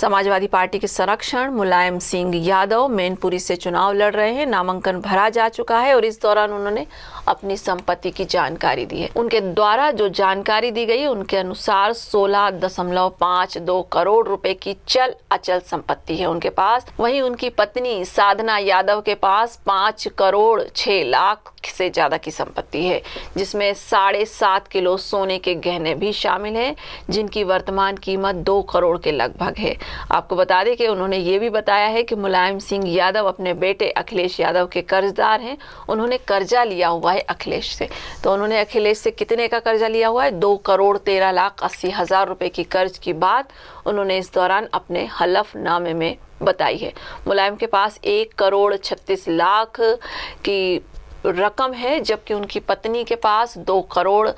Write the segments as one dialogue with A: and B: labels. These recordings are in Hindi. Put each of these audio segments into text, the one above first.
A: समाजवादी पार्टी के संरक्षण मुलायम सिंह यादव मैनपुरी से चुनाव लड़ रहे हैं नामांकन भरा जा चुका है और इस दौरान उन्होंने अपनी संपत्ति की जानकारी दी है उनके द्वारा जो जानकारी दी गई उनके अनुसार सोलह दशमलव दो करोड़ रुपए की चल अचल संपत्ति है उनके पास वहीं उनकी पत्नी साधना यादव के पास पाँच करोड़ छह लाख से ज़्यादा की संपत्ति है जिसमें साढ़े सात किलो सोने के गहने भी शामिल हैं जिनकी वर्तमान कीमत दो करोड़ के लगभग है आपको बता दें कि उन्होंने ये भी बताया है कि मुलायम सिंह यादव अपने बेटे अखिलेश यादव के कर्जदार हैं उन्होंने कर्जा लिया हुआ है अखिलेश से तो उन्होंने अखिलेश से कितने का कर्जा लिया हुआ है दो करोड़ तेरह लाख अस्सी हज़ार रुपये की कर्ज की बात उन्होंने इस दौरान अपने हलफनामे में बताई है मुलायम के पास एक करोड़ छत्तीस लाख की रकम है जबकि उनकी पत्नी के पास दो करोड़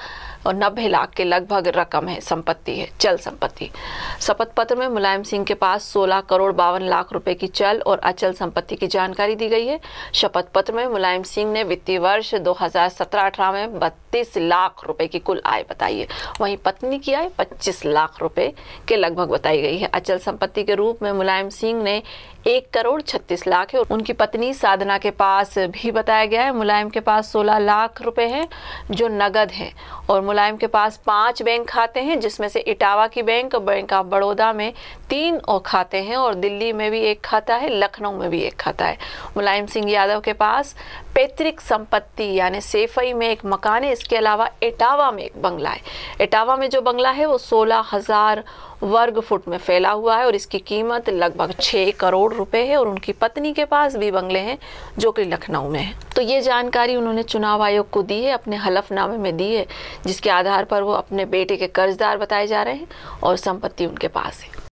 A: और नब्बे लाख के लगभग रकम है संपत्ति है चल संपत्ति शपथ पत्र में मुलायम सिंह के पास 16 करोड़ बावन लाख रुपए की चल और अचल संपत्ति की जानकारी दी गई है शपथ पत्र में मुलायम सिंह ने वित्तीय वर्ष 2017-18 में 32 लाख रुपए की कुल आय बताई है वहीं पत्नी की आय 25 लाख रुपए के लगभग बताई गई है अचल संपत्ति के रूप में मुलायम सिंह ने एक करोड़ छत्तीस लाख है उनकी पत्नी साधना के पास भी बताया गया है मुलायम मुलायम के पास 16 लाख रुपए हैं जो नगद हैं और मुलायम के पास पांच बैंक खाते हैं जिसमें से इटावा की बैंक बैंक ऑफ बड़ौदा में तीन और खाते हैं और दिल्ली में भी एक खाता है लखनऊ में भी एक खाता है मुलायम सिंह यादव के पास पैतृक संपत्ति यानी सेफई में एक मकान है इसके अलावा इटावा में एक बंगला है इटावा में जो बंगला है वो सोलह हज़ार वर्ग फुट में फैला हुआ है और इसकी कीमत लगभग छः करोड़ रुपए है और उनकी पत्नी के पास भी बंगले हैं जो कि लखनऊ में है तो ये जान जानकारी उन्होंने चुनाव आयोग को दी है अपने हलफनामे में दी है जिसके आधार पर वो अपने बेटे के कर्जदार बताए जा रहे हैं और संपत्ति उनके पास है